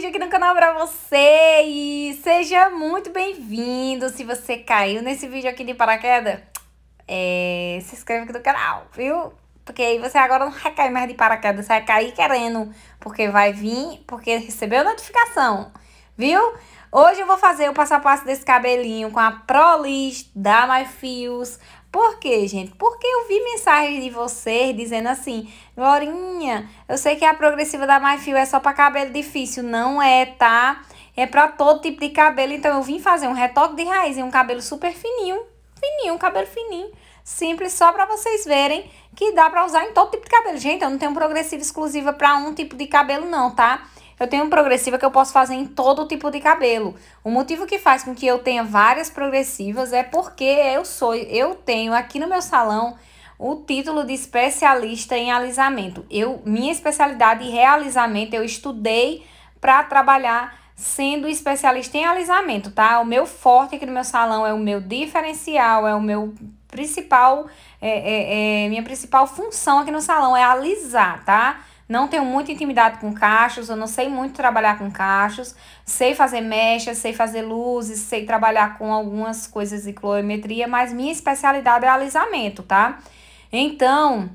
vídeo aqui no canal pra você e seja muito bem-vindo. Se você caiu nesse vídeo aqui de paraquedas, é, se inscreve aqui no canal, viu? Porque aí você agora não vai cair mais de paraquedas, você vai cair querendo, porque vai vir, porque recebeu notificação, viu? Hoje eu vou fazer o passo a passo desse cabelinho com a Pro da My Fios, por quê, gente? Porque eu vi mensagens de vocês dizendo assim, Glorinha, eu sei que a progressiva da MyFio é só para cabelo difícil. Não é, tá? É para todo tipo de cabelo. Então, eu vim fazer um retoque de raiz em um cabelo super fininho. Fininho, um cabelo fininho. Simples, só para vocês verem que dá para usar em todo tipo de cabelo. Gente, eu não tenho progressiva exclusiva para um tipo de cabelo não, tá? eu tenho um progressiva que eu posso fazer em todo tipo de cabelo. O motivo que faz com que eu tenha várias progressivas é porque eu sou, eu tenho aqui no meu salão o título de especialista em alisamento. Eu, minha especialidade em realisamento eu estudei para trabalhar sendo especialista em alisamento, tá? O meu forte aqui no meu salão é o meu diferencial, é o meu principal, é, é, é minha principal função aqui no salão é alisar, tá? Não tenho muita intimidade com cachos, eu não sei muito trabalhar com cachos. Sei fazer mechas, sei fazer luzes, sei trabalhar com algumas coisas de clorometria, mas minha especialidade é alisamento, tá? Então,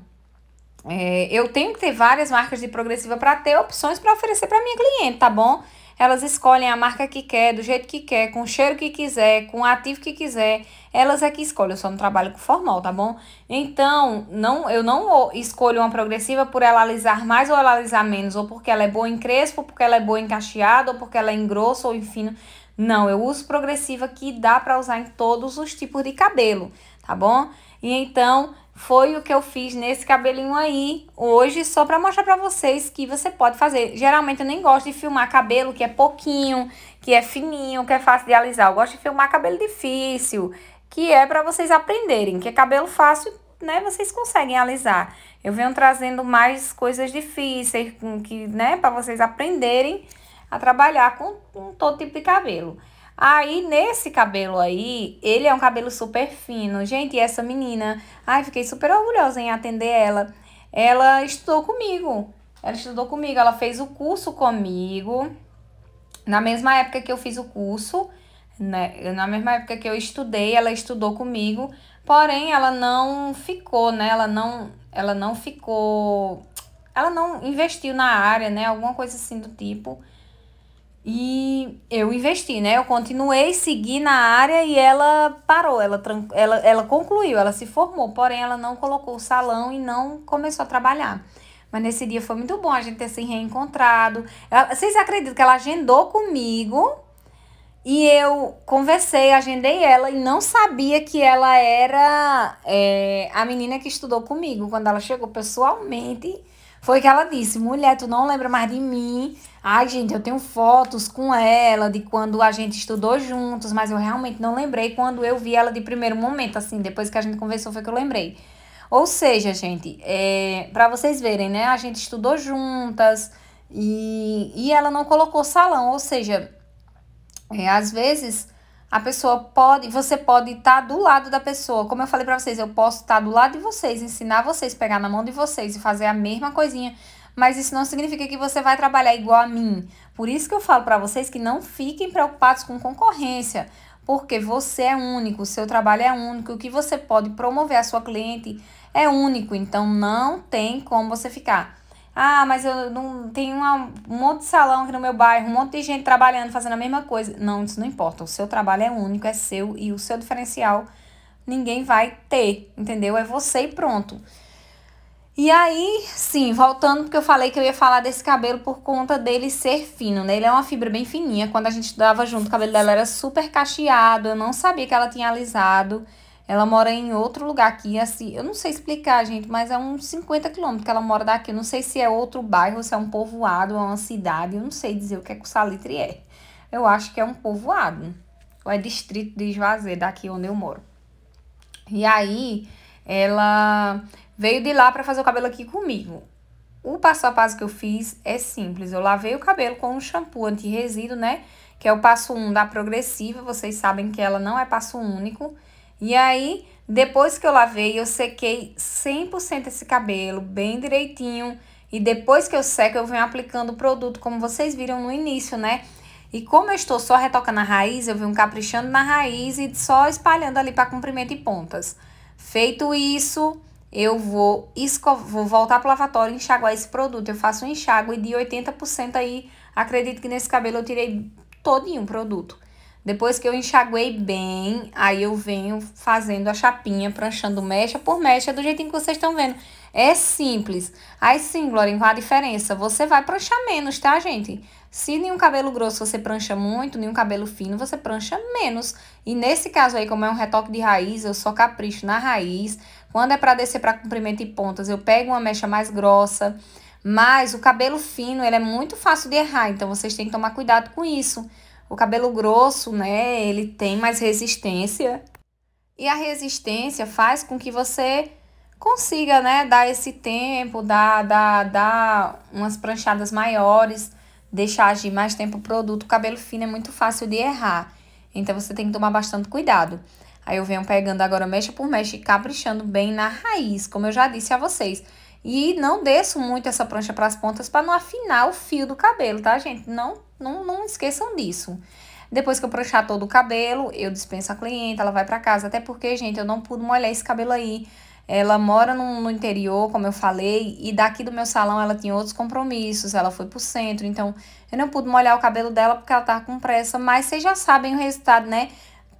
é, eu tenho que ter várias marcas de progressiva para ter opções para oferecer para minha cliente, tá bom? Elas escolhem a marca que quer, do jeito que quer, com o cheiro que quiser, com o ativo que quiser elas é que escolhem. Eu só não trabalho com formal, tá bom? Então, não, eu não escolho uma progressiva por ela alisar mais ou ela alisar menos, ou porque ela é boa em crespo, porque ela é boa em cacheado, ou porque ela é em grosso ou em fino. Não, eu uso progressiva que dá para usar em todos os tipos de cabelo, tá bom? E então, foi o que eu fiz nesse cabelinho aí hoje, só para mostrar para vocês que você pode fazer. Geralmente eu nem gosto de filmar cabelo que é pouquinho, que é fininho, que é fácil de alisar. Eu gosto de filmar cabelo difícil, que é para vocês aprenderem, que é cabelo fácil, né, vocês conseguem alisar. Eu venho trazendo mais coisas difíceis, que, né, para vocês aprenderem a trabalhar com, com todo tipo de cabelo. Aí, nesse cabelo aí, ele é um cabelo super fino. Gente, essa menina, ai, fiquei super orgulhosa em atender ela. Ela estudou comigo. Ela estudou comigo, ela fez o curso comigo. Na mesma época que eu fiz o curso, né? na mesma época que eu estudei, ela estudou comigo, porém ela não ficou, né? Ela não, ela não ficou, ela não investiu na área, né? Alguma coisa assim do tipo. E eu investi, né? Eu continuei, segui na área e ela parou, ela, ela, ela concluiu, ela se formou, porém ela não colocou o salão e não começou a trabalhar. Mas nesse dia foi muito bom a gente ter se reencontrado. Ela, vocês acreditam que ela agendou comigo e eu conversei, agendei ela e não sabia que ela era é, a menina que estudou comigo. Quando ela chegou pessoalmente, foi que ela disse: Mulher, tu não lembra mais de mim. Ai, gente, eu tenho fotos com ela de quando a gente estudou juntos, mas eu realmente não lembrei quando eu vi ela de primeiro momento, assim, depois que a gente conversou, foi que eu lembrei. Ou seja, gente, é, para vocês verem, né? A gente estudou juntas e, e ela não colocou salão, ou seja é, às vezes a pessoa pode, você pode estar tá do lado da pessoa. Como eu falei para vocês, eu posso estar tá do lado de vocês, ensinar vocês, pegar na mão de vocês e fazer a mesma coisinha, mas isso não significa que você vai trabalhar igual a mim. Por isso que eu falo para vocês que não fiquem preocupados com concorrência, porque você é único, o seu trabalho é único, o que você pode promover a sua cliente é único, então não tem como você ficar ah, mas eu não tenho uma, um monte de salão aqui no meu bairro, um monte de gente trabalhando, fazendo a mesma coisa. Não, isso não importa. O seu trabalho é único, é seu e o seu diferencial ninguém vai ter, entendeu? É você e pronto. E aí, sim, voltando porque eu falei que eu ia falar desse cabelo por conta dele ser fino, né? Ele é uma fibra bem fininha. Quando a gente dava junto, o cabelo dela era super cacheado, eu não sabia que ela tinha alisado. Ela mora em outro lugar aqui, assim, eu não sei explicar, gente, mas é uns 50 quilômetros que ela mora daqui. Eu não sei se é outro bairro, se é um povoado, ou é uma cidade, eu não sei dizer o que é que o Salitre é. Eu acho que é um povoado, ou é distrito de Juazeiro, daqui onde eu moro. E aí, ela veio de lá para fazer o cabelo aqui comigo. O passo a passo que eu fiz é simples. Eu lavei o cabelo com um shampoo anti-resíduo, né? Que é o passo 1 um da progressiva. Vocês sabem que ela não é passo único. E aí, depois que eu lavei, eu sequei 100% esse cabelo, bem direitinho. E depois que eu seco, eu venho aplicando o produto, como vocês viram no início, né? E como eu estou só retocando a raiz, eu venho caprichando na raiz e só espalhando ali para comprimento e pontas. Feito isso, eu vou, vou voltar para o lavatório e enxaguar esse produto. Eu faço um enxágue de 80% aí, acredito que nesse cabelo eu tirei todinho o produto. Depois que eu enxaguei bem, aí eu venho fazendo a chapinha, pranchando mecha por mecha, do jeitinho que vocês estão vendo. É simples. Aí sim, Glorinha, qual a diferença? Você vai pranchar menos, tá, gente? Se nenhum cabelo grosso você prancha muito, nenhum cabelo fino você prancha menos. E nesse caso aí, como é um retoque de raiz, eu só capricho na raiz. Quando é para descer para comprimento e pontas, eu pego uma mecha mais grossa. Mas o cabelo fino, ele é muito fácil de errar, então vocês têm que tomar cuidado com isso. O cabelo grosso, né, ele tem mais resistência. E a resistência faz com que você consiga, né, dar esse tempo, dar, dar, dar umas pranchadas maiores, deixar agir mais tempo o produto. O cabelo fino é muito fácil de errar, então você tem que tomar bastante cuidado. Aí eu venho pegando agora mecha por mecha e caprichando bem na raiz, como eu já disse a vocês. E não desço muito essa prancha para as pontas para não afinar o fio do cabelo, tá, gente? Não não, não esqueçam disso. Depois que eu pranchar todo o cabelo, eu dispenso a cliente, ela vai para casa. Até porque, gente, eu não pude molhar esse cabelo aí. Ela mora no, no, interior, como eu falei, e daqui do meu salão ela tinha outros compromissos, ela foi pro centro, então eu não pude molhar o cabelo dela porque ela tá com pressa, mas vocês já sabem o resultado, né?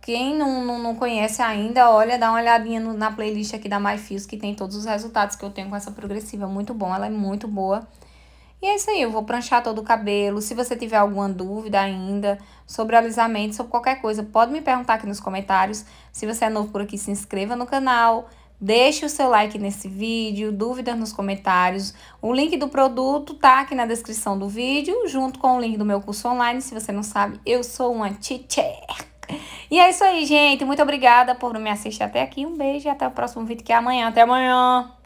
Quem não, não, não conhece ainda, olha, dá uma olhadinha no, na playlist aqui da fios que tem todos os resultados que eu tenho com essa progressiva, muito bom, ela é muito boa. E é isso aí, eu vou pranchar todo o cabelo. Se você tiver alguma dúvida ainda sobre alisamento, sobre qualquer coisa, pode me perguntar aqui nos comentários. Se você é novo por aqui, se inscreva no canal. Deixe o seu like nesse vídeo, dúvidas nos comentários. O link do produto tá aqui na descrição do vídeo, junto com o link do meu curso online. Se você não sabe, eu sou uma teacher. E é isso aí, gente. Muito obrigada por me assistir até aqui. Um beijo e até o próximo vídeo que é amanhã. Até amanhã!